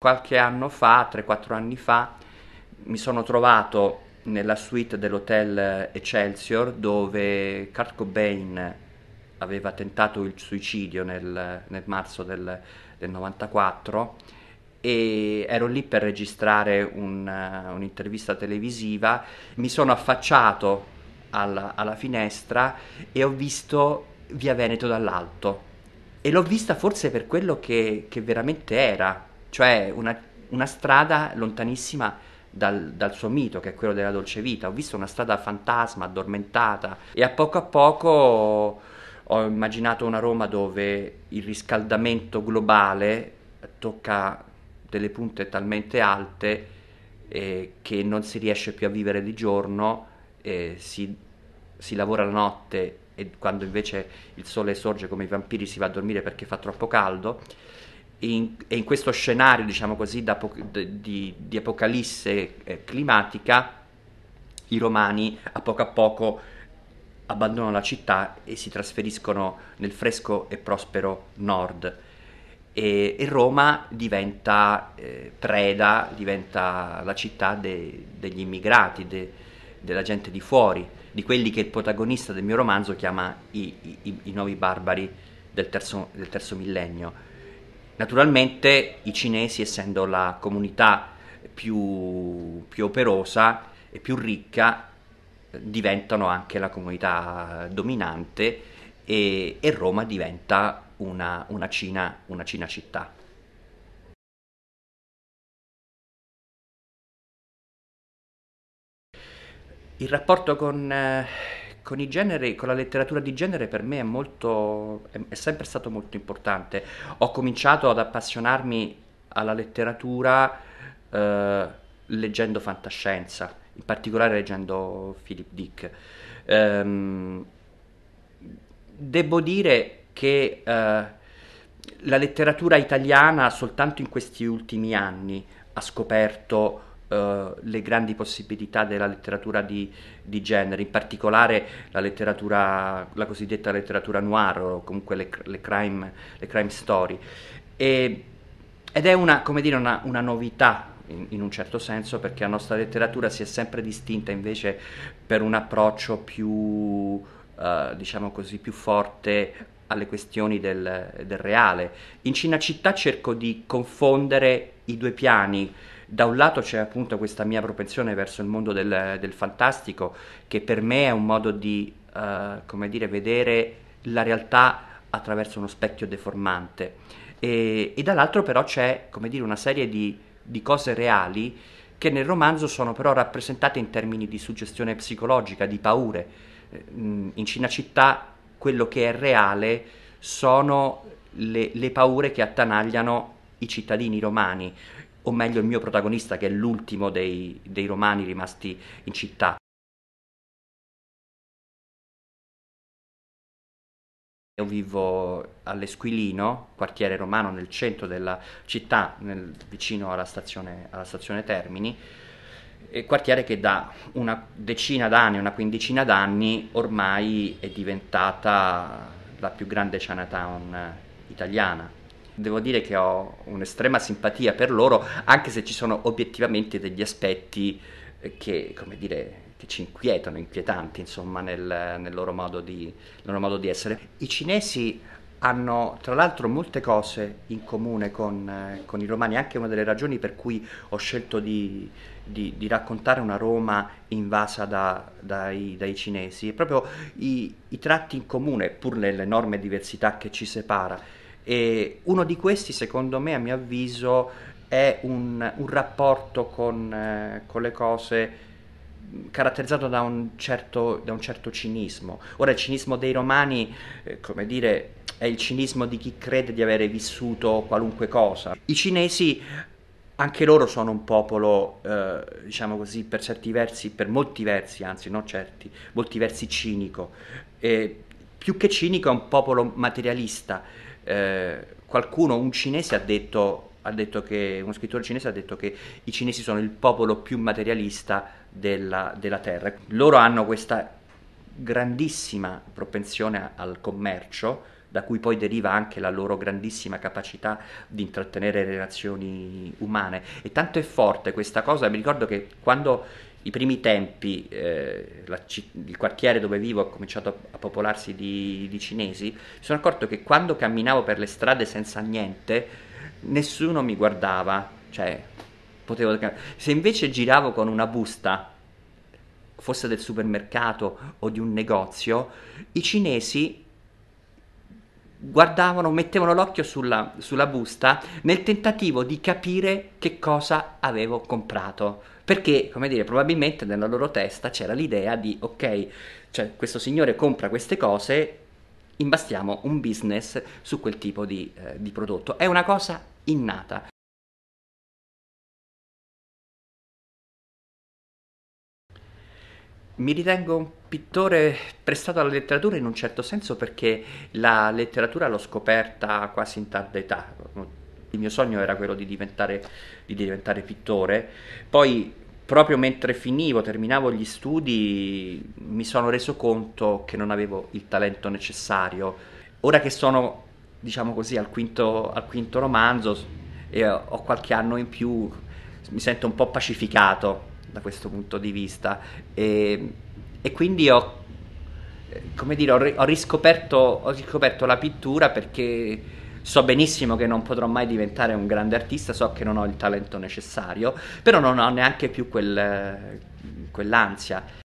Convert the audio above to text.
Qualche anno fa, 3-4 anni fa, mi sono trovato nella suite dell'hotel Excelsior dove Kurt Cobain aveva tentato il suicidio nel, nel marzo del, del, 94 e ero lì per registrare un, eh, un'intervista televisiva. Mi sono affacciato alla, alla finestra e ho visto Via Veneto dall'alto e l'ho vista forse per quello che, che veramente era cioè una, una strada lontanissima dal, dal, suo mito, che è quello della dolce vita. Ho visto una strada fantasma, addormentata, e a poco a poco ho immaginato una Roma dove il riscaldamento globale tocca delle punte talmente alte eh, che non si riesce più a vivere di giorno, eh, si, si lavora la notte e quando invece il sole sorge come i vampiri si va a dormire perché fa troppo caldo in, e in questo scenario, diciamo così, di, di apocalisse eh, climatica, i romani a poco a poco abbandonano la città e si trasferiscono nel fresco e prospero nord. E, e Roma diventa eh, preda, diventa la città de, degli immigrati, de, della gente di fuori, di quelli che il protagonista del mio romanzo chiama i, i, i nuovi barbari del terzo, del terzo millennio Naturalmente i cinesi, essendo la comunità più, più operosa e più ricca, diventano anche la comunità dominante e, e Roma diventa una, una, Cina, una Cina città. Il rapporto con, eh, con, generi, con la letteratura di genere per me è, molto, è, è sempre stato molto importante. Ho cominciato ad appassionarmi alla letteratura eh, leggendo fantascienza, in particolare leggendo Philip Dick. Ehm, devo dire che eh, la letteratura italiana soltanto in questi ultimi anni ha scoperto eh, le grandi possibilità della letteratura di, di, genere, in particolare la letteratura, la cosiddetta letteratura noir o comunque le, le, crime, le crime, story. E, ed è una, dire, una, una novità in, in, un certo senso perché la nostra letteratura si è sempre distinta invece per un approccio più, uh, diciamo così, più forte alle questioni del, del reale. In Cinacittà cerco di confondere i due piani, da un lato c'è appunto questa mia propensione verso il mondo del, del fantastico, che per me è un modo di, uh, come dire, vedere la realtà attraverso uno specchio deformante. E, e dall'altro però c'è, come dire, una serie di, di cose reali che nel romanzo sono però rappresentate in termini di suggestione psicologica, di paure. Eh, mm, in Cinecittà quello che è reale sono le, le paure che attanagliano i cittadini romani o meglio il mio protagonista che è l'ultimo dei, dei romani rimasti in città. Io vivo all'Esquilino, quartiere romano nel centro della città, nel, vicino alla stazione, alla stazione Termini, quartiere che da una decina d'anni, una quindicina d'anni ormai è diventata la più grande Chinatown italiana. Devo dire che ho un'estrema simpatia per loro, anche se ci sono obiettivamente degli aspetti eh, che, come dire, che ci inquietano, inquietanti, insomma, nel, nel, loro di, nel, loro modo di, essere. I cinesi hanno tra l'altro molte cose in comune con, eh, con i romani, anche una delle ragioni per cui ho scelto di, di, di raccontare una Roma invasa da, dai, dai, cinesi, è proprio i, i tratti in comune, pur nell'enorme diversità che ci separa e uno di questi, secondo me, a mio avviso, è un, un rapporto con, eh, con, le cose mm, caratterizzato da un, certo, da un, certo, cinismo. Ora il cinismo dei romani, eh, come dire, è il cinismo di chi crede di avere vissuto qualunque cosa. I cinesi anche loro sono un popolo, eh, diciamo così, per certi versi, per molti versi, anzi non certi, molti versi cinico. Eh, più che cinico è un popolo materialista eh, qualcuno, un cinese ha detto, ha detto, che, uno scrittore cinese ha detto che i cinesi sono il popolo più materialista della, della terra. Loro hanno questa grandissima propensione al commercio, da cui poi deriva anche la loro grandissima capacità di intrattenere relazioni umane. E tanto è forte questa cosa, mi ricordo che quando i primi tempi eh, la, il quartiere dove vivo ha cominciato a, a popolarsi di, di, cinesi, mi sono accorto che quando camminavo per le strade senza niente, nessuno mi guardava, cioè potevo... Se invece giravo con una busta, fosse del supermercato o di un negozio, i cinesi guardavano, mettevano l'occhio sulla, sulla busta nel tentativo di capire che cosa avevo comprato perché, come dire, probabilmente nella loro testa c'era l'idea di, ok, cioè questo signore compra queste cose, imbastiamo un business su quel tipo di, eh, di prodotto. È una cosa innata. Mi ritengo un pittore prestato alla letteratura in un certo senso perché la letteratura l'ho scoperta quasi in tarda età, il mio sogno era quello di diventare, di diventare pittore. Poi proprio mentre finivo, terminavo gli studi, mi sono reso conto che non avevo il talento necessario. Ora che sono, diciamo così, al quinto, al quinto romanzo e ho qualche anno in più, mi sento un po' pacificato da questo punto di vista e, e quindi ho, dire, ho, ho, riscoperto, ho riscoperto la pittura perché So benissimo che non potrò mai diventare un grande artista, so che non ho il talento necessario, però non ho neanche più quel, quell'ansia.